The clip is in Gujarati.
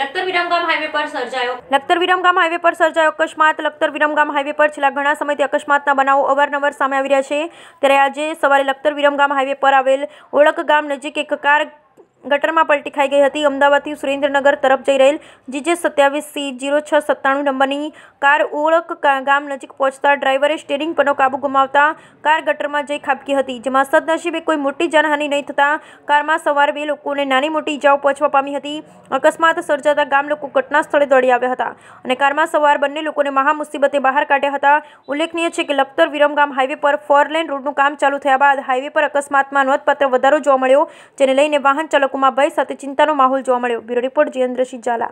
લખતર વિરમગામ હાઈવે પર સર્જાયો વિરમગામ હાઈવે પર સર્જાયો અકસ્માત લખતર વિરમગામ હાઈવે પર છેલ્લા ઘણા સમયથી અકસ્માતના બનાવો અવારનવાર સામે આવી રહ્યા છે ત્યારે આજે સવારે લખતર વિરમગામ હાઈવે પર આવેલ ઓળખ ગામ નજીક એક કાર ગટરમાં પલટી ખાઈ ગઈ હતી અમદાવાદથી સુરેન્દ્રનગર તરફ જઈ રહેલ જીજે સત્યાવીસ સી જીરો છ સત્તાણું નંબરની કાર ઓળખ ગામ નજીક પહોંચતા ડ્રાઈવરે સ્ટેરિંગ પરનો કાબુ ગુમાવતા કાર ગટરમાં જઈ ખાબકી હતી જેમાં સદનસીબે કોઈ મોટી જાનહાની નહીં થતાં કારમાં સવાર બે લોકોને નાની મોટી ઈજાઓ પહોંચવા પામી હતી અકસ્માત સર્જાતા ગામ લોકો ઘટના સ્થળે દોડી આવ્યા હતા અને કારમાં સવાર બંને લોકોને મહામુસીબતે બહાર કાઢ્યા હતા ઉલ્લેખનીય છે કે લખતર વિરમગામ હાઈવે પર ફોર લેન રોડનું કામ ચાલુ થયા બાદ હાઈવે પર અકસ્માતમાં નોંધપાત્ર વધારો જોવા મળ્યો જેને લઈને વાહન ચાલકો બેઠકોમાં ભય સાથે ચિંતાનો માહોલ જોવા મળ્યો બ્યુરો રિપોર્ટ જયેન્દ્રસિંહ ઝાલા